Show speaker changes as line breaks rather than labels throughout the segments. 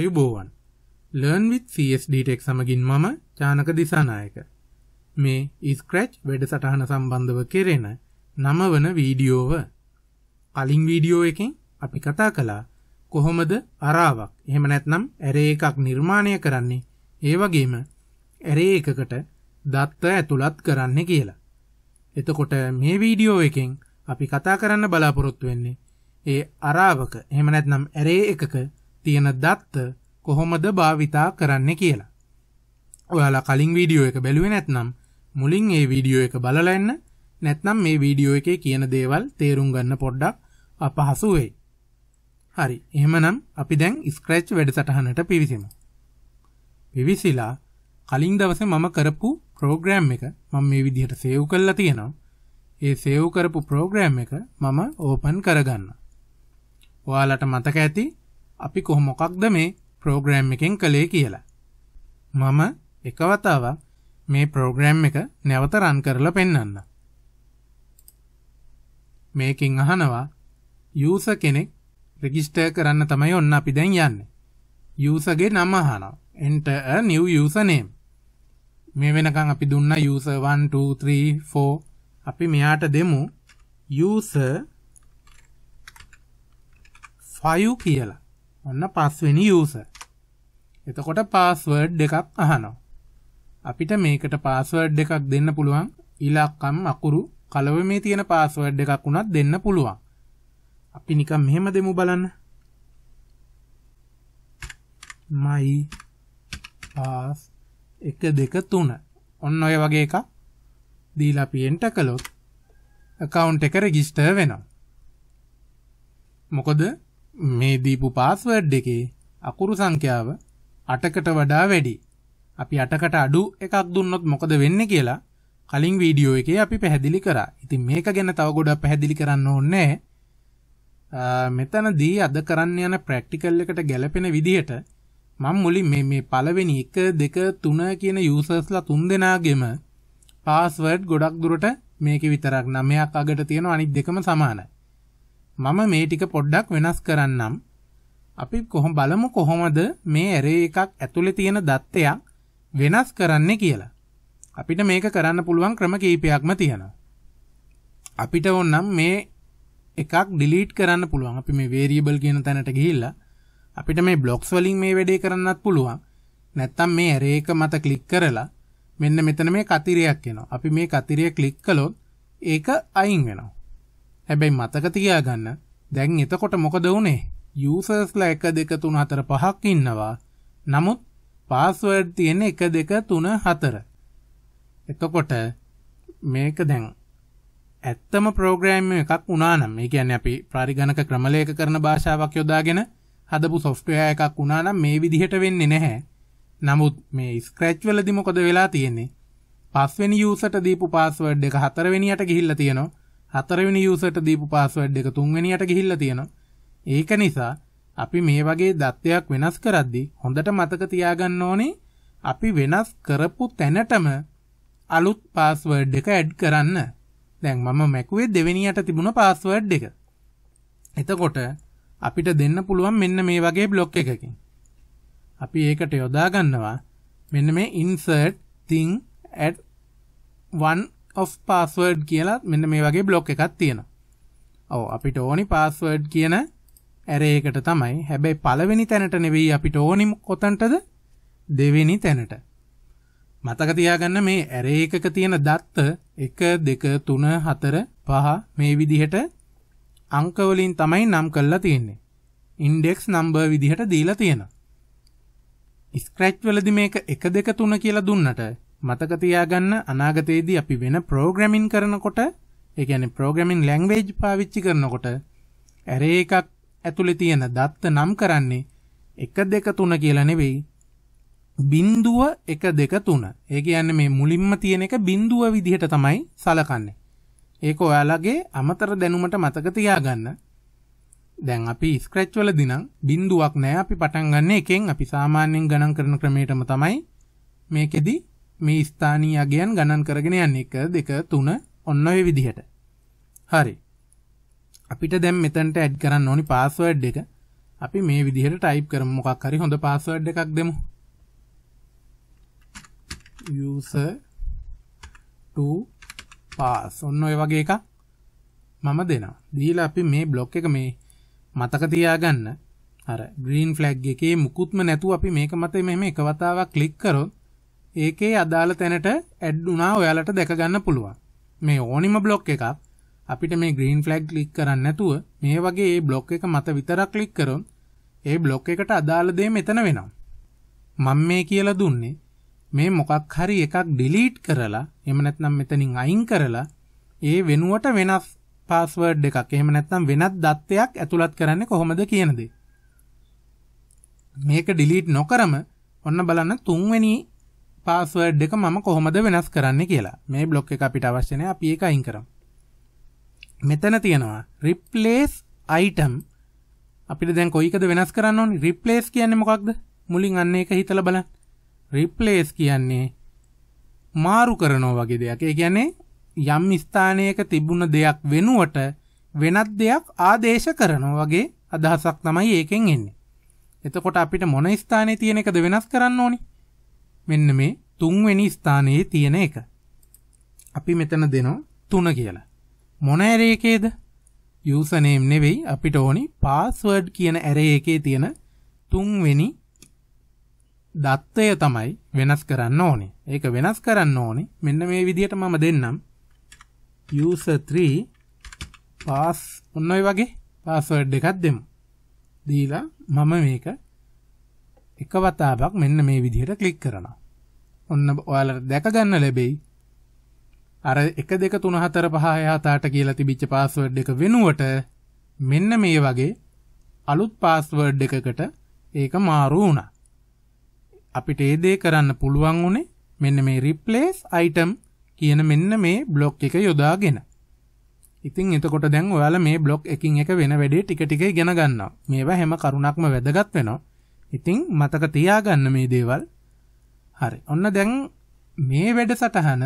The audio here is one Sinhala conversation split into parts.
ආයුබෝවන් ලර්න් with CSD ටෙක් සමගින් මම චානක දිසානායක මේ ස්ක්‍රච් වැඩසටහන සම්බන්ධව කෙරෙන නමවන වීඩියෝව කලින් වීඩියෝ එකෙන් අපි කතා කළා කොහොමද අරාවක් එහෙම නැත්නම් ඇරේ එකක් නිර්මාණය කරන්නේ ඒ වගේම ඇරේ එකකට දත්ත ඇතුළත් කරන්න කියලා එතකොට මේ වීඩියෝ එකෙන් අපි කතා කරන්න බලාපොරොත්තු වෙන්නේ ඒ අරාවක එහෙම නැත්නම් ඇරේ එකක තියෙන දත්ත කොහොමද භාවිතා කරන්න කියලා. ඔයාලා කලින් වීඩියෝ එක බැලුවේ නැත්නම් මුලින් ඒ වීඩියෝ එක බලලා එන්න නැත්නම් මේ වීඩියෝ එකේ කියන දේවල් තේරුම් ගන්න පොඩ්ඩක් අපහසු වෙයි. හරි එහෙමනම් අපි දැන් ස්ක්‍රච් වැඩසටහනට පිවිසිමු. පිවිසිලා කලින් දවසේ මම කරපු ප්‍රෝග්‍රෑම් එක මම මේ විදිහට සේව් කරලා තියෙනවා. ඒ සේව් කරපු ප්‍රෝග්‍රෑම් එක මම ඕපන් කරගන්න. ඔයාලට මතක ඇති අපි කොහොමොකක්ද මේ ප්‍රෝග්‍රෑම් එකෙන් කළේ කියලා. මම එකවතාවක් මේ ප්‍රෝග්‍රෑම් එක නැවත රන් කරලා පෙන්නන්න. මේකින් අහනවා යස කෙනෙක් රෙගිස්ටර් කරන්න තමයි ඔන්න අපි දැන් යන්න. යසගේ නම අහනවා එන්ට නිව යසනේම් මේ වෙනකං අපි දුන්න යස 1,2,3,4 අපි මෙයාට දෙමු යස ෆයු කියලා ඔන්න පස්වෙනි යස එතකොට පාස්වර්ඩ් එකක් අහනෝ අපිට මේකට පාස්වර්ඩ් එකක් දෙන්න පුළුවන් ඉලක්කම් අකුරු කලව මේ තියෙන පාස්වර්ඩ් එකක් වුණත් දෙන්න පුළුවන් අපි නිකම් මෙහෙම දෙමු බලන්න මයි පාස් එක දෙක තුන ඔන්න ඔය වගේ එකක් දීලාපියෙන්ට කළොත් කවුන්් එක රෙගිස්ටර් වෙනවා මොකොද මේ දීපු පාස්වර්ඩ් එකේ අකුරු සංඛ්‍යාව 8කට වඩා වැඩි. අපි 8කට අඩු එකක් දුන්නොත් මොකද වෙන්නේ කියලා කලින් වීඩියෝ එකේ අපි පැහැදිලි කරා. ඉතින් මේක ගැන තව ගොඩක් පැහැදිලි කරන්න ඕනේ මෙතනදී අද කරන්න යන ප්‍රැක්ටිකල් එකට ගැලපෙන විදිහට මම මුලින් මේ මේ පළවෙනි 1 2 3 කියන යූසර්ස්ලා තුන් දෙනාගෙම පාස්වර්ඩ් ගොඩක් දුරට මේකේ විතරක් 9ක් අගට තියෙනවා අනිත් දෙකම සමානයි. මම මේ ටික පොඩ්ඩක් වෙනස් කරන්නම්. අපි කොහොම බලමු කොහොමද මේ ඇරේ එකක් ඇතුලේ තියෙන දත්තයක් වෙනස් කරන්නේ කියලා. අපිට මේක කරන්න පුළුවන් ක්‍රම කීපයක්ම තියෙනවා. අපිට ඕනම් මේ එකක් ඩිලීට් කරන්න පුළුවන්. අපි මේ වේරියබල් කියන තැනට ගිහිල්ලා අපිට මේ බ්ලොක්ස් වලින් මේ වැඩේ කරන්නත් පුළුවන්. නැත්තම් මේ ඇරේ එක මත ක්ලික් කරලා මෙන්න මෙතන මේ කතිරයක් එනවා. අපි මේ කතිරය ක්ලික් කළොත් ඒක අයින් වෙනවා. හැබැයි මතක තියාගන්න දැන් එතකොට මොකද වුනේ යසර්ස්ල එක දෙක තුන හතර පහක් ඉන්නවා නමුත් පාස්වර්ඩ් තියෙන එක දෙක තුන හතර එතකොට මේක දැන් ඇත්තම ප්‍රෝග්‍රෑම් එකක් උනානම් මේ ගැන අපි ප්‍රාරිගණක ක්‍රමලයක කරන භාෂාවක් යොදාගෙන හදපු සොෆ්ටය එකක් උනානම් මේ විදිහට වෙන්නේ නැහැ නමුත් මේ ස්ක්‍රච්වලදි මොකද වෙලා තියෙන්නේ පස්වෙනි යසට දීපු පාස්වර්ඩ් එක හතරවෙනිට ගිහිල්ල තියෙනවා හතරවෙනි යූසට දීපු පාස්වර්ඩ් එක තුන්වෙනියට ගිහිල්ලා තියෙනවා. ඒක නිසා අපි මේ වගේ දත්තයක් වෙනස් කරද්දී හොඳට මතක තියාගන්න ඕනේ අපි වෙනස් කරපු තැනටම අලුත් පාස්වර්ඩ් එක ඇඩ් කරන්න. දැන් මම මැකුවේ දෙවෙනියට තිබුණ පාස්වර්ඩ් එක. එතකොට අපිට දෙන්න පුළුවන් මෙන්න මේ වගේ බ්ලොක් එකකින්. අපි ඒකට යොදාගන්නවා මෙන්න මේ insert thing at one of password කියලා මෙන්න මේ වගේ බ්ලොක් එකක් තියෙනවා. ඔව් අපිට ඕනි password කියන array එකට තමයි. හැබැයි පළවෙනි තැනට නෙවෙයි අපිට ඕනි කොතනටද? දෙවෙනි තැනට. මතක තියාගන්න මේ array එකක තියෙන දත්ත 1 2 3 4 5 මේ විදිහට අංක වලින් තමයි නම් කරලා තියෙන්නේ. ඉන්ඩෙක්ස් නම්බර් විදිහට දීලා තියෙනවා. ස්ක්‍රැච් වලදි මේක 1 2 3 කියලා දුන්නට මතක තියාගන්න අනාගතයේදී අපි වෙන ප්‍රෝග්‍රමින් කරනකොට ඒ කියන්නේ ප්‍රෝග්‍රමින් ලැන්ග්වේජ් පාවිච්චි කරනකොට ඇරේ එකක් ඇතුලේ තියෙන දත්ත නම් කරන්නේ 1 2 3 කියලා නෙවෙයි බිඳුව 1 2 3. ඒ කියන්නේ මේ මුලින්ම තියෙන එක බිඳුව විදිහට තමයි සලකන්නේ. ඒක ඔයාලගේ අමතර දැනුමට මතක තියාගන්න. දැන් අපි ස්ක්‍රච් වලදී නම් බිඳුවක් නැහැ අපි පටන් ගන්න එකෙන් අපි සාමාන්‍යයෙන් ගණන් කරන ක්‍රමයටම තමයි මේකෙදී මේ ස්ථානී අගයන් ගණන් කරගෙන යන්න එක දෙක තුන ඔන්න ඔය විදිහට. හරි. අපිට දැන් මෙතනට ඇඩ් කරන්න ඕනි පාස්වර්ඩ් එක. අපි මේ විදිහට ටයිප් කරමු මොකක් හරි හොඳ පාස්වර්ඩ් එකක් දෙමු. user to pass ඔන්න ඔය වගේ එකක් මම දෙනවා. දීලා අපි මේ බ්ලොක් එක මේ මතක තියාගන්න අර ග්‍රීන් ෆ්ලැග් එකේ මුකුත්ම නැතුව අපි මේක මත මෙහෙම එක වතාවක් ක්ලික් කරොත් ඒකේ අදාළ තැනට ඇඩ් වුණා ඔයාලට දැකගන්න පුළුවන්. මේ ඕනිම බ්ලොග් එකක් අපිට මේ ග්‍රීන් ෆ්ලැග් ලික් කරන්න නැතුව මේ වගේ ඒ බ්ලොග් එක මත විතරක් ක්ලික් කරොත් ඒ බ්ලොග් එකට අදාළ දේ මෙතන වෙනවා. මම මේ කියලා දුන්නේ මේ මොකක් හරි එකක් ඩිලීට් කරලා එහෙම නැත්නම් මෙතනින් අයින් කරලා ඒ වෙනුවට වෙනස් පාස්වර්ඩ් එකක් එහෙම නැත්නම් වෙනත් දත්තයක් ඇතුළත් කරන්නේ කොහොමද කියන දේ. මේක ඩිලීට් නොකරම ඔන්න බලන්න තුන්වෙනි පාස්වර්ඩ් එක මම කොහොමද වෙනස් කරන්න කියලා මේ බ්ලොග් එක අපිට අවශ්‍යනය අපි එක අයින් කරම් මෙතන තියෙනවා රිප්ලේස් අයිටම් අපි දැන් කොයිකද වෙනස් කරන්න ඕනි රිප්ලේස් කියන්නේ මොකක්ද මුලින් අන්න එක හිතල බල රිප්ලේස් කියන්නේ මාරු කරනෝ වගේ දෙයක් ඒ කියන්නේ යම් ස්ථානයක තිබුණ දෙයක් වෙනුවට වෙනත් දෙයක් ආදේශ කරනෝ වගේ අදහසක් තමයි ඒකෙන් එන්නේ එතකොට අපිට මොන ස්ථානය තියෙන එකද වෙනස් කරන්න ඕනේ මෙන්න මේ තුන්වෙනි ස්ථානයේ තියෙන එක. අපි මෙතන දෙනවා තුන කියලා. මොන ඇරේ එකේද? යූසනේම් නෙවෙයි අපිට ඕනි පාස්වර්ඩ් කියන ඇරේ එකේ තියෙන තුන්වෙනි දත්තය තමයි වෙනස් කරන්න ඕනේ. ඒක වෙනස් කරන්න ඕනේ. මෙන්න මේ විදිහට මම දෙන්නම්. user3 pass ඔන්න ඔය වගේ පාස්වර්ඩ් එකක් දෙමු. දීලා මම මේක එක වතාවක් මෙන්න මේ විදිහට කලික් කරනවා. ඔන්න ඔයාලට දැකගන්න ලැබෙයි. අර එක දෙක තුන හතර පහ යහතාට කියලා තිබිච්ච පාස්වර්ඩ් එක වෙනුවට මෙන්න මේ වගේ අලුත් පාස්වර්ඩ් එකකට ඒක මාරු වුණා. අපිට ඒ දේ කරන්න පුළුවන් උනේ මෙන්න මේ රිප්ලේස් අයිටම් කියන මෙන්න මේ බ්ලොක් එක යොදාගෙන. ඉතින් එතකොට දැන් ඔයාලා මේ බ්ලොක් එකින් එක වෙන වැඩේ ටික ටික ඉගෙන ගන්නවා. මේවා හැම කරුණක්ම වැදගත් වෙනවා. ඉතිං මතක තියාගන්න මේ දේවල් හරි ඔන්න දැන් මේ වැඩ සටහන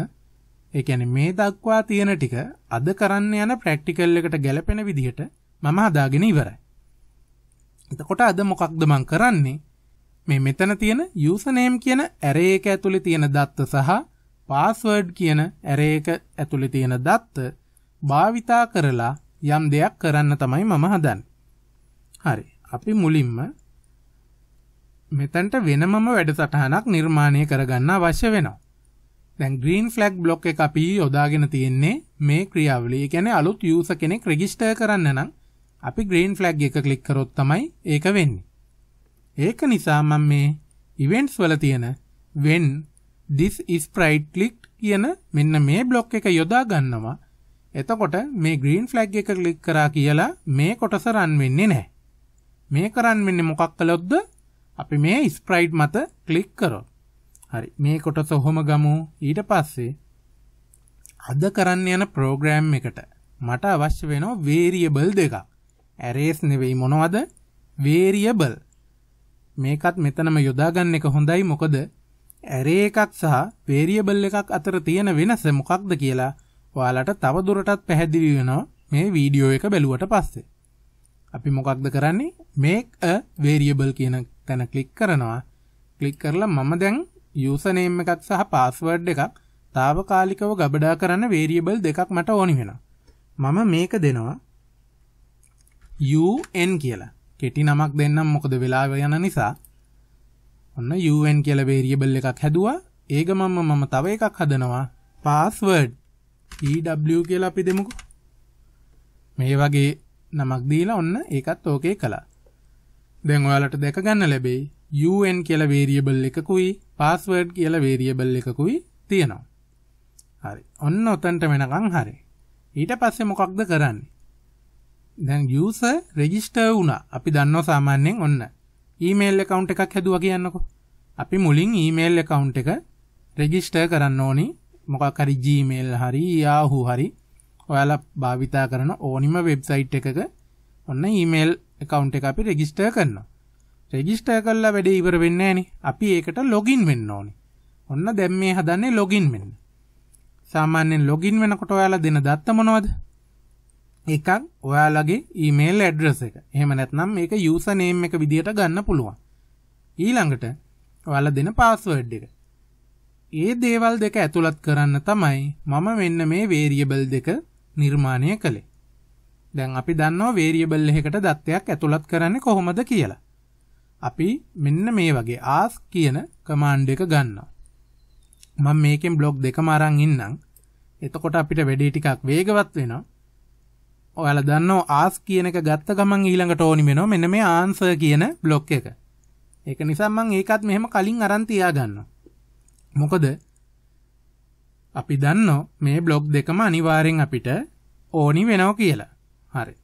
එකැන මේ දක්වා තියෙන ටික අද කරන්න යන ප්‍රක්ටිකල් එකට ගැලපෙන විදිහට මම හදාගෙන ඉවරයි. එතකොට අද මොකක්ද මං කරන්නේ මේ මෙතන තියෙන යසනේම් කියන ඇරේ එක ඇතුළි තියෙන දත්ත සහ පාස්වර්ඩ් කියන ඇරේ එක ඇතුළි තියෙන දත්ත භාවිතා කරලා යම් දෙයක් කරන්න තමයි මම හදන්. හරි අපි මුලින්ම මෙතැන්ට වෙනමම වැඩසටහනක් නිර්මාණය කරගන්න අවශ්‍ය වෙනවා. දැන් ග්‍රීන් ෆලක් බ්ලොක් එක අපි යොදාගෙන තියෙන්නේ මේ ක්‍රියාවලිය ගැන අලුත් යස කෙනෙක් රෙගිස්ටය කරන්න නම් අපි ග්‍රීන් ෆලක් එක කලික් කරොත් තමයි ඒක වෙන්න. ඒක නිසා මම මේ ඉවෙන්ට්ස් වල තියෙන වෙන් දිස් ස්ප්‍රයිට් කලික්් කියන මෙන්න මේ බ්ලොක් එක යොදා ගන්නවා එතකොට මේ ග්‍රීන් ෆලක් එක කලික් කරා කියලා මේ කොටස රන් වෙන්නේ නෑ. මේ කරන්න වෙන්න මොකක් කලොද්ද අපි මේ ස්ප්‍රයිට් මත කලික් කරොත් හරි මේ කොටස ඔහොම ගමු ඊට පස්සේ අද කරන්න යන ප්‍රෝග්‍රෑම් එකට මට අවශ්‍ය වෙනෝ වේරියබල් දෙක ඇරේස් නෙවෙයි මොනවද වේරියබල් මේකත් මෙතනම යොදාගන්න එක හොඳයි මොකද ඇරේ එකක් සහ වේරියබල් එකක් අතර තියෙන වෙනස මොකක්ද කියලා ඔයාලට තවදුරටත් පැහැදිලි වෙනවා මේ වීඩියෝ එක බැලුවට පස්සේ අපි මොකක්ද කරන්නේ මේක් අ වේරියබල් කියන ගැන ක්ලික් කරනවා ක්ලික් කරලා මම දැන් යුසනේම් එකක් සහ පාස්වර්ඩ් එකක් తాවකාලිකව ගබඩා කරන්න වේරියබල් දෙකක් මට ඕනි වෙනවා මම මේක දෙනවා UN කියලා කෙටි නමක් දෙන්නම් මොකද වෙලාව යන නිසා ඔන්න UN කියලා වේරියබල් එකක් හැදුවා ඒක මම මම තව එකක් හදනවා පාස්වර්ඩ් EW කියලා අපි දෙමුකෝ මේ වගේ නමක් දීලා ඔන්න ඒකත් ඕකේ කළා දැන් ඔයාලට දැක ගන්න ලැබෙයි un කියලා වේරියබල් එකකුයි password කියලා වේරියබල් එකකුයි තියෙනවා. හරි. ඔන්න ඔතනට වෙනකන් හරි. ඊට පස්සේ මොකක්ද කරන්නේ? දැන් user register වුණා. අපි දන්නවා සාමාන්‍යයෙන් ඔන්න email account එකක් හැදුවා කියන්නකෝ. අපි මුලින් email account එක register කරන්න ඕනි. මොකක් හරි Gmail හරි Yahoo හරි ඔයාලා භාවිතා කරන ඕනිම වෙබ්සයිට් එකක ඔන්න ඊමේල් එකකවන්් එක අපි රෙගිස්ටර් කරනවා රෙගිස්ටර් කරලා වැඩේ ඉවර වෙන්නේ නෑනේ අපි ඒකට ලොගින් වෙන්න ඕනේ ඔන්න දැන් මේ හදන්නේ ලොගින් වෙන්න සාමාන්‍යයෙන් ලොගින් වෙනකොට ඔයාලා දෙන දත්ත මොනවද එකක් ඔයාලගේ ඊමේල් ඇඩ්‍රස් එක එහෙම නැත්නම් මේක යූසර් නේම් එක විදියට ගන්න පුළුවන් ඊළඟට ඔයාලා දෙන පාස්වර්ඩ් එක ඒ දේවල් දෙක ඇතුළත් කරන්න තමයි මම මෙන්න මේ වේරියබල් දෙක නිර්මාණය කළේ දැන් අපි දන්නවා වේරියබල් එකකට දත්තයක් ඇතුළත් කරන්නේ කොහොමද කියලා. අපි මෙන්න මේ වගේ ask කියන කමාන්ඩ් එක ගන්නවා. මම මේකෙන් බ්ලොග් දෙකම අරන් ඉන්නම්. එතකොට අපිට වැඩේ ටිකක් වේගවත් වෙනවා. ඔයාලා දන්නවා ask කියන එක ගත්ත ගමන් ඊළඟට ඕනි වෙනවා මෙන්න මේ answer කියන බ්ලොක් එක. ඒක නිසා මම ඒකත් මෙහෙම කලින් අරන් තියාගන්නවා. මොකද අපි දන්නෝ මේ බ්ලොග් දෙකම අනිවාරෙන් අපිට ඕනි වෙනව කියලා හරි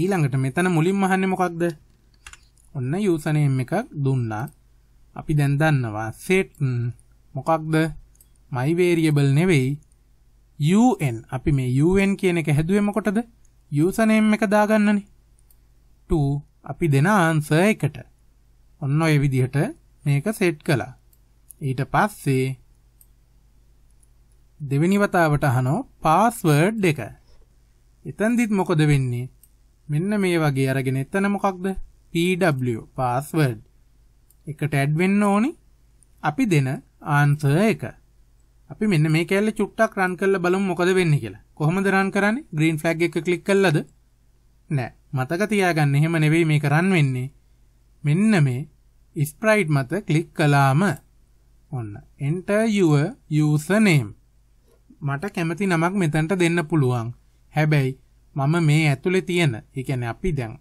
ඊළඟට මෙතන මුලින් මහන්න මොකක්ද ඔන්න යසනයම් එකක් දුන්නා අපි දැන්දන්නවා සෙට් මොකක්ද මයිවේරියබල් නෙවෙයි UN අපි මේ UN කියන එක හැදුවමකොටද යසනයම් එක දාගන්නන අපි දෙන ආන්ස එකට ඔන්න ඔය විදිහට මේක සෙට් කලා ඊට පස්සේ දෙවිනිවතාවට හනෝ පාස්වර්ඩ් එක එතන්දිත් මොකොද වෙන්නේ මෙන්න මේ වගේ අරගෙන එතන මොකක්ද පW පාස්වඩ් එකට ඇඩ්වෙන්න ඕනි අපි දෙන ආන්සර් එක අපි මෙන්න මේ කැල්ල චුට්ටක් රන් කරලා බලමු මොකද වෙන්නේ කියලා. කොහොමද රන් කරන්නේ? green flag එක ක්ලික් කළාද? නෑ. මතක තියාගන්න එහෙම නෙවෙයි මේක රන් වෙන්නේ. මෙන්න මේ sprite මත ක්ලික් කළාම ඔන්න enter your username මට කැමති නමක් මෙතනට දෙන්න පුළුවන්. හැබැයි මම මේ ඇතුලේ තියෙන එකැන අපි දැන්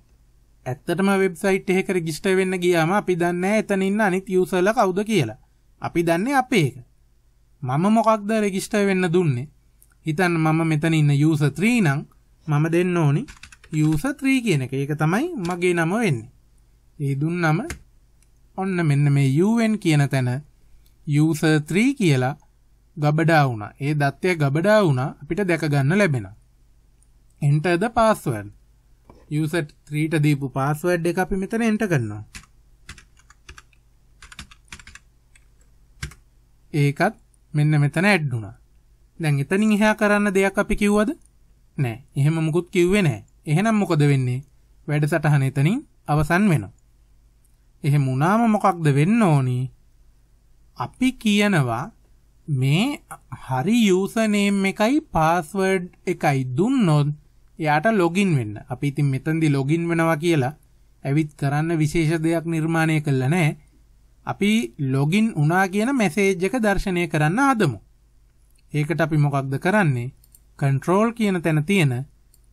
ඇත්තටම වෙබ්සයිට් එහෙකර ගිෂ්ට වෙන්න ගියාම අපි දන්න එතන ඉන්න අනිත් යුසල කවුද කියලා අපි දන්නේ අපේ එක මම මොකක්ද රෙගිෂ්ට වෙන්න දුන්නේ හිතන් මම මෙතන ඉන්න යුස 3 නම් මම දෙන්න ඕනි යුස 3 කියන එක ඒක තමයි මගේ නම වෙන්නේ ඒ දුන්නම ඔන්න මෙන්න මේ UN කියන තැන user3 කියලා ගබඩා වුණා. ඒ දත්තය ගබඩා වුණා අපිට දැක ගන්න ලැබෙනවා. එන්ටද පස්සවඩ් යසට් ත්‍රීට දීපු පස්සවඩ් එක අපි මෙතන එන්ට කරනවා ඒකත් මෙන්න මෙතන ඇඩ්ඩුනා දැන් එතනින් එහා කරන්න දෙයක් අපි කිව්වද නෑ එහෙම මුකුත් කිව්වේ නෑ එහෙනම් මොකද වෙන්නේ වැඩ සටහන එතනින් අවසන් වෙන එහෙම උනාම මොකක්ද වෙන්න ඕනි අපි කියනවා මේ හරි යසනේම් එකයි පාස්වර්ඩ් එකයි දුන්නොත් එයාට ලොගින් වෙන්න අපි ඉතින් මෙතන්දි ලොගින් වෙනවා කියලා ඇවිත් කරන්න විශේෂ දෙයක් නිර්මාණය කළ නෑ අපි ලොගින් උනා කියන මැසේජ් එක දර්ශනය කරන්න ආදමු ඒකට අපි මොකක්ද කරන්නේ කන්ට්‍රෝල් කියන තැන තියෙන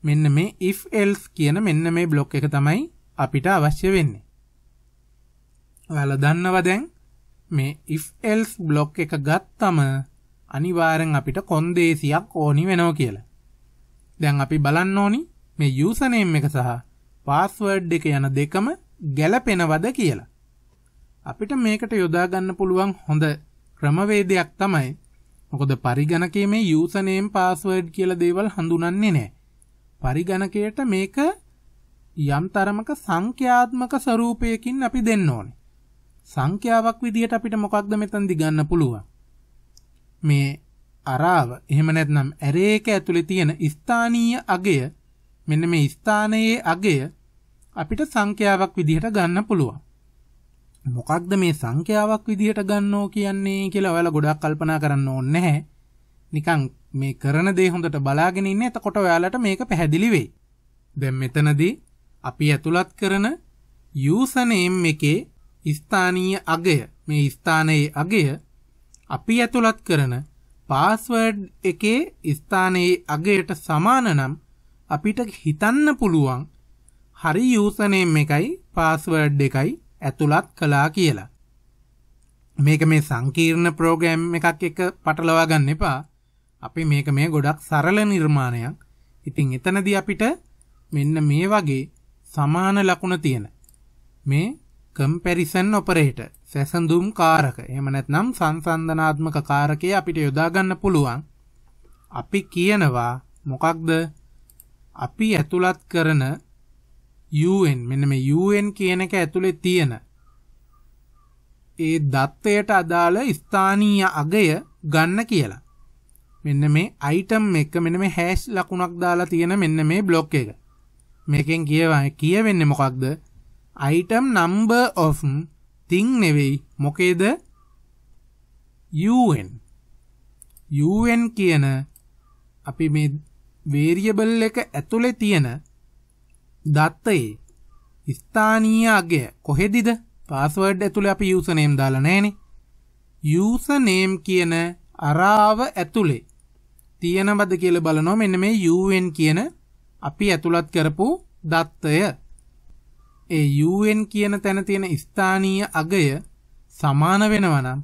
මෙන්න මේ if else කියන මෙන්න මේ බ්ලොක් එක තමයි අපිට අවශ්‍ය වෙන්නේ ඔයාලා දන්නවා දැන් මේ if else බ්ලොක් එක ගත්තම අනිවාර්යෙන් අපිට කොන්දේසියක් ඕනි වෙනවා කියලා දැන් අපි බලන්න ඕනි මේ යූසනේම් එක සහ පාස්වර්ඩ් එක යන දෙකම ගැලපෙනවද කියලා. අපිට මේකට යොදා ගන්න පුළුවන් හොඳ ක්‍රමවේදයක් තමයි. මොකද පරිගණකයේ යූසනේම් පාස්වර්ඩ් කියලා දේවල් හඳුනන්නේ නැහැ. පරිගණකයට මේක යම් තරමක සංඛ්‍යාත්මක ස්වරූපයකින් අපි දෙන්න ඕනේ. සංඛ්‍යාවක් විදිහට අපිට මොකක්ද මෙතනදි ගන්න පුළුවන්? මේ අරාව එහෙම නැත්නම් ඇරේක ඇතුලේ තියෙන ස්ථානීය අගය මෙන්න මේ ස්ථානයේ අගය අපිට සංඛ්‍යාවක් විදිහට ගන්න පුළුවන්. මොකක්ද මේ සංඛ්‍යාවක් විදිහට ගන්නෝ කියන්නේ කියලා ඔයාලා ගොඩක් කල්පනා කරන්න ඕනේ නැහැ. නිකන් මේ කරන දේ හොඳට බලාගෙන ඉන්න එතකොට ඔයාලට මේක පැහැදිලි වෙයි. දැන් මෙතනදී අපි ඇතුළත් කරන username එකේ ස්ථානීය අගය මේ ස්ථානයේ අගය අපි ඇතුළත් කරන පාස්වර්ඩ් එකේ ස්ථානයේ අගයට සමාන නම් අපිට හිතන්න පුළුවන් හරි යූසනේම් එකයි පාස්වර්ඩ් එකයි ඇතුළත් කළා කියලා. මේක මේ සංකීර්ණ ප්‍රෝග්‍රෑම් එකක් එක පටලවා ගන්න එපා. අපි මේක මේ ගොඩක් සරල නිර්මාණයක්. ඉතින් එතනදී අපිට මෙන්න මේ වගේ සමාන ලකුණ තියෙන මේ කම්පැරිසන් ඔපරේටර් සැසඳුම් කාරක එම නැත්නම් සංසන්ධනාත්මක කාරකය අපිට යොදාගන්න පුළුවන් අපි කියනවා මොකක්ද අපි ඇතුළත් කරන UN මෙන්න මේ UN කියන එක ඇතුළේ තියෙන ඒ දත්තයට අදාළ ස්ථානීය අගය ගන්න කියලා මෙන්න මේ අයිටම් එක මෙන්න මේ හැෂ් ලකුණක් දාලා තියෙන මෙන්න මේ බ්ලොක් එක මේකෙන් කියවා කියවෙන්නේ මොකක්ද item number of තිං නෙවෙයි මොකේද un un කියන අපි මේ වේරියබල් එක ඇතුලේ තියෙන දත්තයේ ස්ථානීය අගය කොහෙදිද පාස්වර්ඩ් ඇතුලේ අපි යූසර් නේම් දාලා නැහනේ යූසර් නේම් කියන අරාව ඇතුලේ තියෙනවද කියලා බලනවා මෙන්න මේ un කියන අපි ඇතුළත් කරපු දත්තය ඒ UN කියන තැන තියෙන ස්ථානීය අගය සමාන වෙනවනම්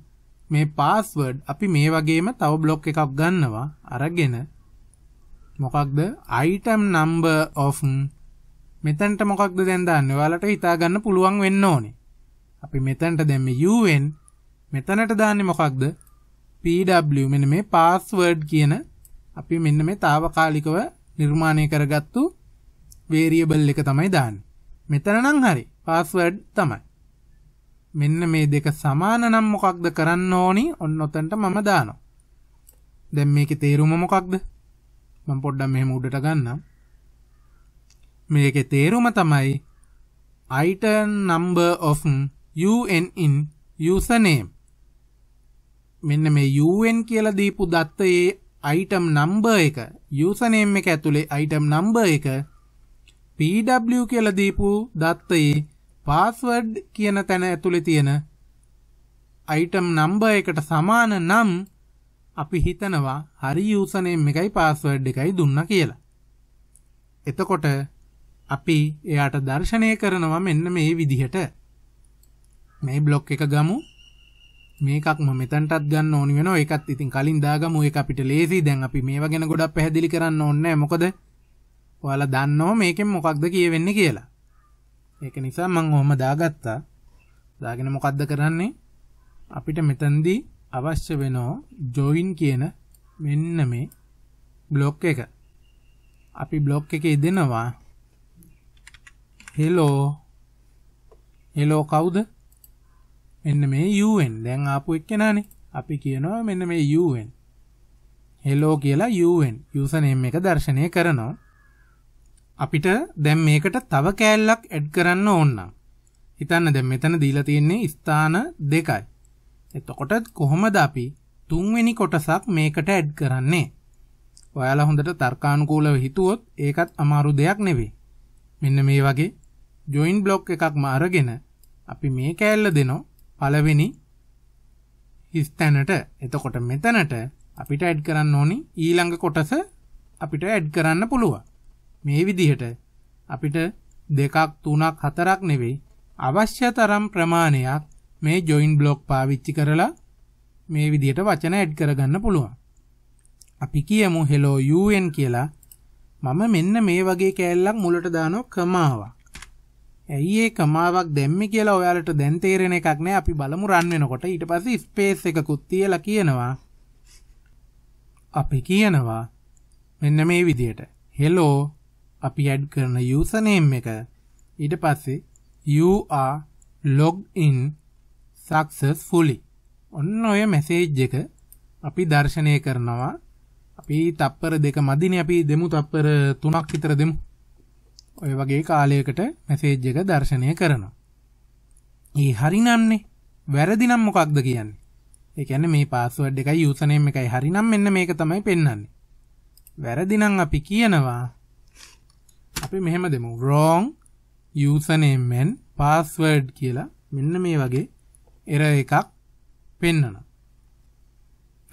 මේ පාස්වර්ඩ් අපි මේ වගේම තව බ්ලොක් එකක් ගන්නවා අරගෙන මොකක්ද item number of මෙතනට මොකක්ද දැන් දාන්නේ ඔයාලට හිතා ගන්න පුළුවන් වෙන්න ඕනේ අපි මෙතනට දැම්මේ UN මෙතනට දාන්නේ මොකක්ද PW මෙන්න මේ password කියන අපි මෙන්න මේ తాවකාලිකව නිර්මාණය කරගත්තු variable එක තමයි දාන්නේ මෙතනනම් හරි පාස්වඩ් තමයි. මෙන්න මේ දෙක සමාන නම් මොකක්ද කරන්න ඕනි ඔන්න ඔතන්ට මම දානවා. දැන් මේකේ තේරුම මොකක්ද? මම පොඩ්ඩක් මෙහෙම උඩට ගන්නම්. මේකේ තේරුම තමයි item number of un in username. මෙන්න මේ un කියලා දීපු දත්තයේ item number එක username එක ඇතුලේ item number එක PW කියලා දීපු දත්තයේ පාස්වර්ඩ් කියන තැන ඇතුලේ තියෙන අයිටම් නම්බර් එකට සමාන නම් අපි හිතනවා හරි යූසර් නේම් එකයි පාස්වර්ඩ් එකයි දුන්නා කියලා. එතකොට අපි එයාට දර්ශනය කරනවා මෙන්න මේ විදිහට. මේ බ්ලොක් එක ගමු. මේකක්ම මෙතනටත් ගන්න ඕනි වෙනවා. ඒකත් ඉතින් කලින් දාගමු. ඒක අපිට ලේසි. දැන් අපි මේවා ගැන ගොඩක් පැහැදිලි කරන්න ඕනේ නැහැ. මොකද ඔයාලා දන්නෝ මේකෙන් මොකක්ද කියවෙන්නේ කියලා. ඒක නිසා මං ඔහොම දාගත්තා. දාගෙන මොකද්ද කරන්නේ? අපිට මෙතනදී අවශ්‍ය වෙනෝ join කියන මෙන්න මේ බ්ලොක් එක. අපි බ්ලොක් එකේ දෙනවා hello hello කවුද? මෙන්න මේ UN දැන් ආපු එක්කෙනානේ. අපි කියනවා මෙන්න මේ UN hello කියලා UN user name එක දර්ශනය කරනවා. අපිට දැම් මේකට තව කෑල්ලක් ඇඩ් කරන්න ඕන්න හිතන්න දැ මෙතන දීලා තියෙන්නේ ස්ථාන දෙකයි එතකොටත් කොහොමද අපි තුන්වෙනි කොටසක් මේකට ඇඩ් කරන්නේ ඔයාලා හොඳට තර්කානුකූලව හිතුවොත් ඒකත් අමාරු දෙයක් නෙවේ මෙන්න මේ වගේ ජොයින් බ්ලොක්් එකක් මාරගෙන අපි මේ කෑල්ල දෙනෝ පලවෙනි හිස්තැනට එතකොට මෙතනට අපිට ඇඩ් කරන්න ඕනි ඊළඟ කොටස අපිට ඇඩ් කරන්න පුළුවන් මේ විදිහට අපිට දෙකක් තුනක් හතරක් නෙවෙයි අවශ්‍ය තරම් ප්‍රමාණයක් මේ ජොයින් බ්ලොක් පාවිච්චි කරලා මේ විදිහට වචන ඇඩ් කරගන්න පුළුවන්. අපි කියමු හෙලෝ UN කියලා මම මෙන්න මේ වගේ කෑල්ලක් මුලට දානවා කමාවක්. ඇයි ඒ කමාවක් දැම්මි කියලා ඔයාලට දැන් තේරෙන එකක් නෑ අපි බලමු රන් වෙනකොට ඊට පස්සේ ස්පේස් එකකුත් තියලා කියනවා අපි කියනවා මෙන්න මේ විදියට හෙලෝ අපි ඇඩ් කරන යුසනේම් එක ඊට පස්සේ you are logged in successfully ඔන්න ඔය මැසේජ් එක අපි දර්ශනය කරනවා අපි තප්පර දෙක මදින අපි දෙමු තප්පර තුනක් විතර දෙමු ඔය වගේ කාලයකට මැසේජ් එක දර්ශනය කරනවා ඒ හරිනන්නේ වැරදිනම් මොකක්ද කියන්නේ ඒකැන මේ පාසුවඩ් එකයි යුසනයම එකයි හරිනම් මෙන්න මේක තමයි පෙන්න්නේ වැරදිනම් අපි කියනවා අපි මෙහෙම දෙමු wrong username and password කියලා මෙන්න මේ වගේ error එකක් පෙන්වන.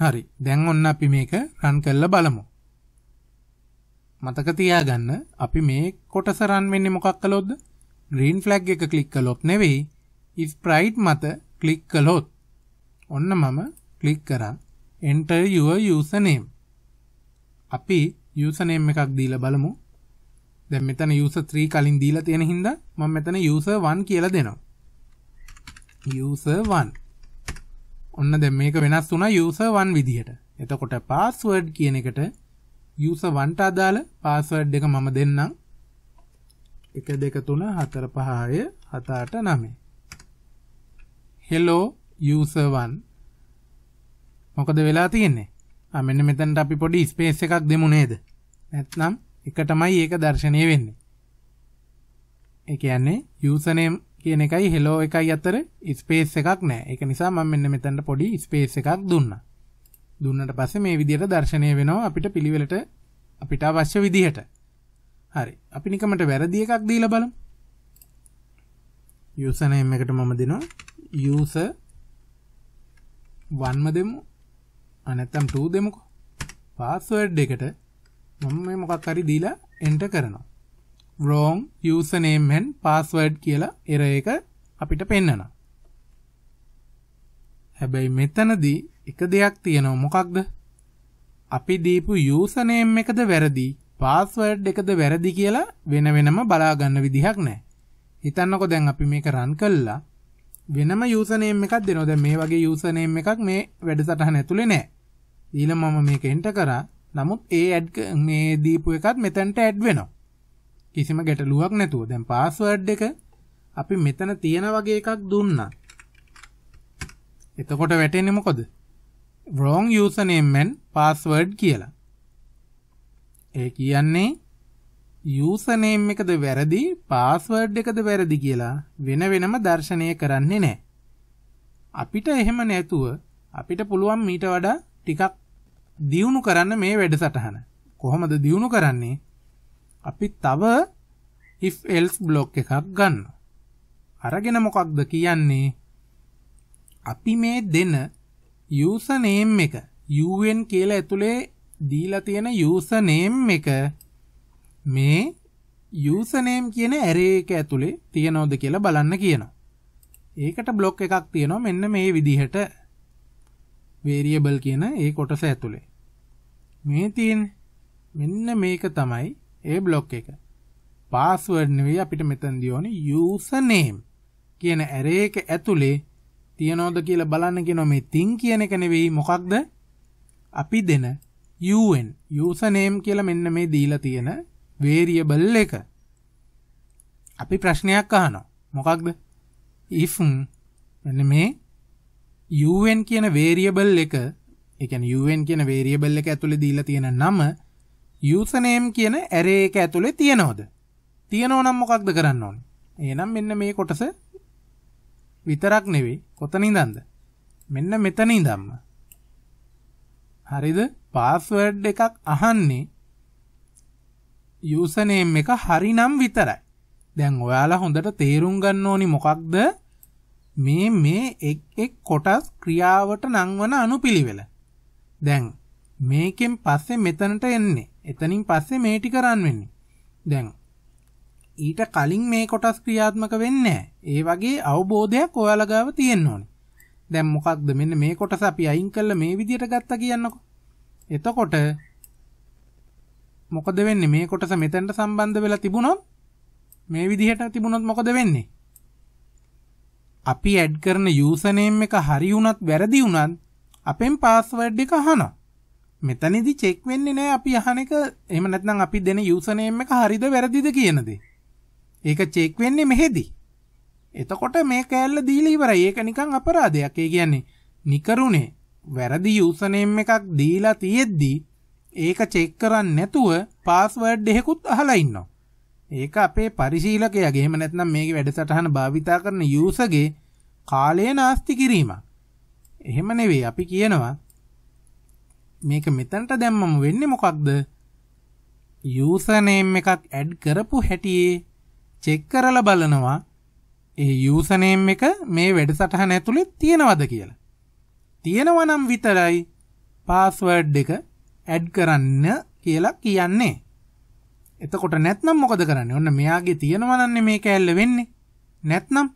හරි. දැන් ඔන්න අපි මේක run කරලා බලමු. මතක තියාගන්න අපි මේ කොටස run වෙන්නේ මොකක් කළොත්ද? green flag එක click කළොත් නෙවෙයි sprite මත click කළොත්. ඔන්න මම click කරා enter your username. අපි username එකක් දීලා බලමු. දැ මෙතන යුස 3 කලින් දීලා තියෙන හින්ද ම මෙතන යුස 1 කියලා දෙනවා යුස 1 ඔන්න දැ මේක වෙනස් වුන යුස 1 විදිහට එතකොට පාස්වර්ඩ් කියන එකට යුස 1ට අදාළ පාස්වර්ඩ් එක මම දෙන්නම් 1 2 3 4 5 6 7 8 9 hello user 1 මොකද වෙලා තියෙන්නේ ආ මෙන්න මෙතනට අපි පොඩි ස්පේස් එකක් දෙමු නේද නැත්නම් එකටමයි ඒක දර්ශනය වෙන්නේ. ඒ කියන්නේ username කියන එකයි hello එකයි අතර space එකක් නැහැ. ඒක නිසා මම මෙන්න මෙතනට පොඩි space එකක් දුන්නා. දුන්නට පස්සේ මේ විදිහට දර්ශනය වෙනවා අපිට පිළිවෙලට අපිට අවශ්‍ය විදිහට. හරි. අපි නිකමට වැරදි එකක් දීලා බලමු. username එකට මම දෙනවා user 1ම දෙමු. අනැත්තම් 2 දෙමුකෝ. password එකට මම මේ මොකක් හරි දීලා එන්ටර් කරනවා. wrong username and password කියලා error එක අපිට පෙන්වනවා. හැබැයි මෙතනදී එක දෙයක් තියෙනවා මොකක්ද? අපි දීපු username එකද වැරදි, password එකද වැරදි කියලා වෙන වෙනම බලා ගන්න විදිහක් නැහැ. හිතන්නකෝ දැන් අපි මේක රන් කළා වෙනම username එකක් දෙනවා. දැන් මේ වගේ username එකක් මේ වැඩසටහන ඇතුලේ නැහැ. ඊළඟ මම මේක enter කරා නමුත් ඒ ඇඩ් මේ දීපු එකත් මෙතැන්ට ඇඩ් වෙනවා. කිසිම ගැටලුවක් නැතුව දැන් පාස්වර්ඩ් එක අපි මෙතන තියෙන වගේ එකක් දුන්නා. එතකොට වැටෙන්නේ මොකද? wrong username and password කියලා. ඒ කියන්නේ යූසනේම් එකද වැරදි පාස්වර්ඩ් එකද වැරදි කියලා වෙන වෙනම දර්ශනය කරන්නේ නෑ. අපිට එහෙම නැතුව අපිට පුළුවන් මීට වඩා ටිකක් දියුණු කරන්න මේ වැඩසටහන කොහොමද දියුණු කරන්නේ අපි තව if else බ්ලොක් එකක් ගන්න අරගෙන මොකක්ද කියන්නේ අපි මේ දෙන යුසනේම් එක UN කියලා ඇතුළේ දීලා තියෙන යුසනේම් එක මේ යුසනේම් කියන ඇරේ එක ඇතුළේ තියනවද කියලා බලන්න කියනවා ඒකට බ්ලොක් එකක් තියෙනවා මෙන්න මේ විදිහට වේරියබල් කියන ඒ කොටස ඇතුළේ මේ තියෙන් මෙන්න මේක තමයි ඒ බ්ලොක් එක පාස්වර්ඩ්නවේ අපිට මෙතන් දියෝන යසනේම් කියන ඇරේක ඇතුළේ තියනෝද කියලා බලන්න කියෙන මේ තිං කියන එක නෙවෙයි මොකක්ද අපි දෙන යන් යසනේම් කියලා මෙන්න මේ දීලා තියෙන වේරියබල් එක අපි ප්‍රශ්නයක් අහනෝ මොකක්ද ඉෆන් මෙන්න මේ UN කියන වේරියබල් එක එකන් UN කියන වේරියබල් එක ඇතුළේ දීලා තියෙන නම යුසනේම් කියන ඇරේ එක ඇතුළේ තියෙනවද තියෙනව නම් මොකක්ද කරන්න ඕන එහෙනම් මෙන්න මේ කොටස විතරක් නෙවෙයි කොතනින්දන්ද මෙන්න මෙතන ඉඳන්ම හරිද පාස්වර්ඩ් එකක් අහන්නේ යුසනේම් එක හරිනම් විතරයි දැන් ඔයාලා හොඳට තේරුම් ගන්න ඕනි මොකක්ද මේ මේ එක් එක් කොටස් ක්‍රියාවට නංවන අනුපිළිවෙල. දැන් මේකෙන් පස්සේ මෙතනට එන්නේ. එතනින් පස්සේ මේ ටික රන් වෙන්නේ. දැන් ඊට කලින් මේ කොටස් ක්‍රියාත්මක වෙන්නේ ඒ වගේ අවබෝධයක් ඔයාලා ගාව තියෙන්න ඕනේ. දැන් මොකක්ද මෙන්න මේ කොටස අපි අයින් කළා මේ විදියට ගත්තා කියන්නකෝ. එතකොට මොකද වෙන්නේ මේ කොටස මෙතනට සම්බන්ධ වෙලා තිබුණොත් මේ විදිහට තිබුණොත් මොකද වෙන්නේ? අපි ඇඩ් කරන යූසනේම් එක හරි වුණත් වැරදි වුණත් අපෙන් පාස්වර්ඩ් එක අහනවා. මෙතනදි චෙක් වෙන්නේ නෑ අපි අහන එක එහෙම නැත්නම් අපි දෙන යූසනේම් එක හරිද වැරදිද කියන දේ. ඒක චෙක් වෙන්නේ මෙහෙදි. එතකොට මේ කෑල්ල දීලා ඉවරයි. ඒක නිකන් අපරාධයක්. ඒ කියන්නේ නිකරුණේ වැරදි යූසනේම් එකක් දීලා තියෙද්දි ඒක චෙක් කරන්නේ නැතුව පාස්වර්ඩ් එකකුත් අහලා ඉන්නවා. ඒක අපේ පරිශීලකයගේ එහෙම නැත්නම් මේකේ වැඩසටහන භාවිතා කරන යූසර්ගේ කාලය නාස්ති කිරීමක්. එහෙම නෙවෙයි අපි කියනවා මේක මෙතනට දැම්මම වෙන්නේ මොකක්ද? user name එකක් add කරපු හැටියේ check කරලා බලනවා ඒ user name එක මේ වැඩසටහන ඇතුලේ තියෙනවද කියලා. තියෙනවා නම් විතරයි password එක add කරන්න කියලා කියන්නේ. එතකොට නැත්නම් මොකද කරන්නේ? ඔන්න මෙයාගේ තියෙනවා නන්නේ මේ කෑල්ල වෙන්නේ. නැත්නම්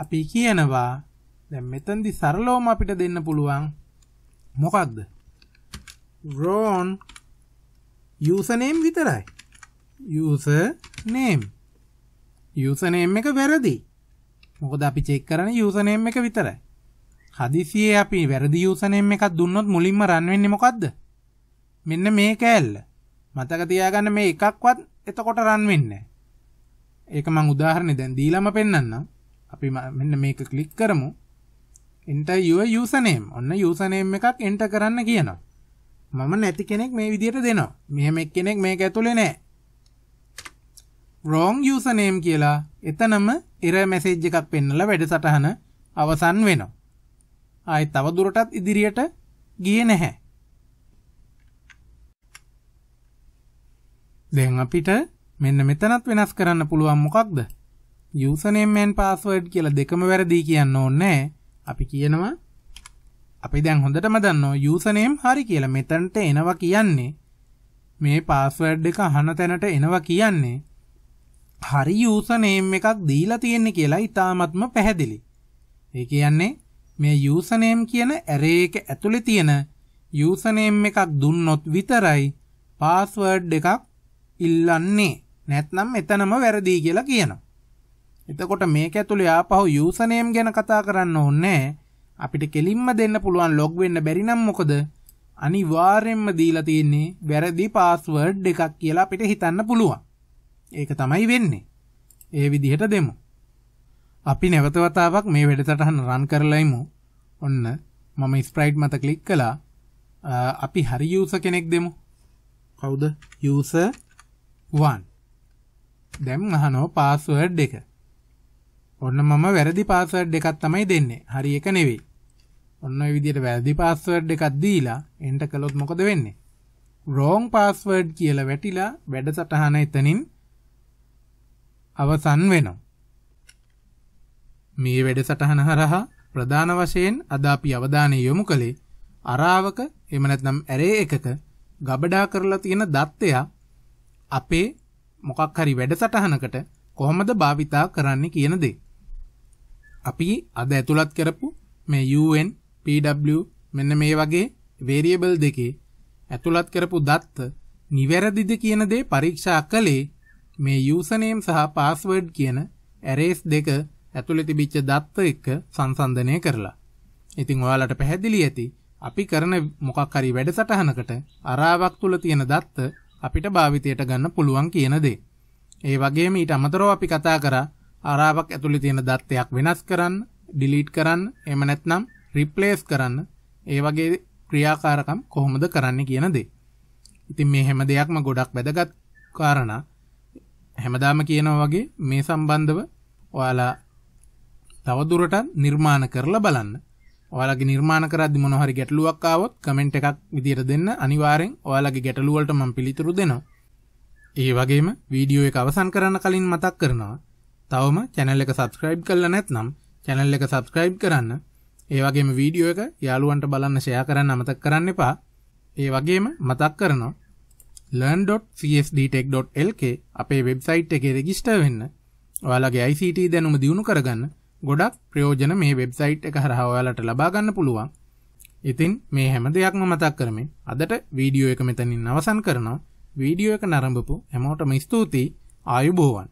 අපි කියනවා දැන් මෙතෙන්දි සරලවම අපිට දෙන්න පුළුවන් මොකක්ද? ron username විතරයි. user name. user name එක වැරදි. මොකද අපි චෙක් කරන්නේ user name එක විතරයි. හදිසියේ අපි වැරදි user name එකක් දුන්නොත් මුලින්ම රන් වෙන්නේ මොකද්ද? මෙන්න මේ කෑල්ල. මතක තියාගන්න මේ එකක්වත් එතකොට රන් වෙන්න ඒක මං උදාහරණය දැන් දීලම පෙන්න්නම් අපි මෙන්න මේක කලික් කරමු එන්ට යුව යසනේම් ඔන්න යසනේම් එකක් එන්ට කරන්න කියනවා මම නැති කෙනෙක් මේ විදියට දෙනවා මෙහෙමක් කෙනෙක් මේක ඇතුළේ නෑ රෝං යසනේම් කියලා එතනම එර මැසේජ් එකක් පෙන්නල වැඩ සටහන අවසන් වෙනවා ආය තව දුරටත් ඉදිරියට ගිය නැහැ දැන් අපිට මෙන්න මෙතනත් වෙනස් කරන්න පුළුවන් මොකක්ද යසනම්මන් පස්සුවඩ් කියලා දෙකම වැරදිී කියන්න ඕන්නෑ අපි කියනවා අපි දැන් හොඳටම දන්න යසනේම් හරි කියලා මෙතන්ට එනවා කියන්නේ මේ පාස්වඩ් එක හන තැනට එනවා කියන්නේ හරි යසනේම් එකක් දීලා තියෙන්නේ කියලා ඉතාමත්ම පැහැදිලි ඒ කියන්නේ මේ යසනේම් කියන ඇරේක ඇතුළි තියෙන යසනේම් එකක් දුන්නොත් විතරයි පාස්වර්ඩ් එකක් ඉල්ලන්නේ නැත්නම් එතනම වැරදි කියලා කියනවා. එතකොට මේක ඇතුළේ ආපහු යූසනේම් ගැන කතා කරන්න ඕනේ අපිට කෙලින්ම දෙන්න පුළුවන් ලොග් වෙන්න බැරි නම් මොකද අනිවාර්යෙන්ම දීලා තියෙන්නේ වැරදි පාස්වර්ඩ් එකක් කියලා අපිට හිතන්න පුළුවන්. ඒක තමයි වෙන්නේ. ඒ විදිහට දෙමු. අපි නැවත වතාවක් මේ වැඩසටහන රන් කරලා ඉමු. ඔන්න මම ස්ප්‍රයිට් මත ක්ලික් කළා. අපි හරි යූසර් කෙනෙක් දෙමු. කවුද? යූසර් 1 දැන් අහනෝ පාස්වර්ඩ් එක ඔන්න මම වැරදි පාස්වර්ඩ් එකක් තමයි දෙන්නේ හරි එක නෙවෙයි ඔන්න ඔය විදිහට වැරදි පාස්වර්ඩ් එකක් දීලා එන්ටර් කළොත් මොකද වෙන්නේ wrong password කියලා වැටිලා වැඩසටහන එතනින් අවසන් වෙනවා මේ වැඩසටහන හරහා ප්‍රධාන වශයෙන් අද අපි අවධානය යොමු කළේ අරාවක එහෙම නැත්නම් ඇරේ එකක ගබඩා කරලා තියෙන දත්තයක් අපේ මොකක් හරි වැඩසටහනකට කොහොමද භාවිතා කරන්න කියන දේ. අපි අද ඇතුළත් කරපු මේ UN PW මෙන්න මේ වගේ වේරියබල් දෙකේ ඇතුළත් කරපු දත්ත නිවැරදිද කියන දේ පරීක්ෂා කළේ මේ යූසනේම් සහ පාස්වර්ඩ් කියන ඇරේස් දෙක ඇතුළෙ තිබිච්ච දත්ත එක්ක සංසන්ධනය කරලා. ඉතින් ඔයාලට පැහැදිලි ඇති අපි කරන මොකක් හරි වැඩසටහනකට අරාවක් තුල තියෙන දත්ත අපිට භාවිතයට ගන්න පුළුවන් කියන දේ. ඒ වගේම ඊට අමතරව අපි කතා කරා ආරාවක් ඇතුළේ තියෙන දත්තයක් වෙනස් කරන්න, ඩිලීට් කරන්න, එහෙම නැත්නම් රිප්ලේස් කරන්න, ඒ වගේ ක්‍රියාකාරකම් කොහොමද කරන්න කියන දේ. ඉතින් මේ හැම දෙයක්ම ගොඩක් වැදගත් කාරණා. හැමදාම කියනවා වගේ මේ සම්බන්ධව ඔයාලා තවදුරටත් නිර්මාණ කරලා බලන්න. ඔයාලගේ නිර්මාණ කරද්දි මොන හරි ගැටලුවක් ආවොත් කමෙන්ට් එකක් විදියට දෙන්න අනිවාර්යෙන් ඔයාලගේ ගැටලු වලට මම පිළිතුරු දෙනවා. ඒ වගේම වීඩියෝ එක අවසන් කරන්න කලින් මතක් කරනවා. තවම channel එක subscribe කරලා නැත්නම් channel එක subscribe කරන්න. ඒ වගේම වීඩියෝ එක යාළුවන්ට බලන්න share කරන්න අමතක කරන්න එපා. ඒ වගේම මතක් කරනවා learn.csdtech.lk අපේ වෙබ්සයිට් එකේ රෙජිස්ටර් වෙන්න. ඔයාලගේ ICT දැනුම දියුණු කරගන්න ගොඩක් ප්‍රයෝජන මේ වෙබ්සයිට් එක හරහා ඔයාලට ලබා ගන්න පුළුවන්. ඉතින් මේ හැම දෙයක්ම මතක් කරමින් අදට වීඩියෝ එක මෙතනින් අවසන් කරනවා. වීඩියෝ එක නරඹපු හැමෝටම ස්තුතියි ආයුබෝවන්.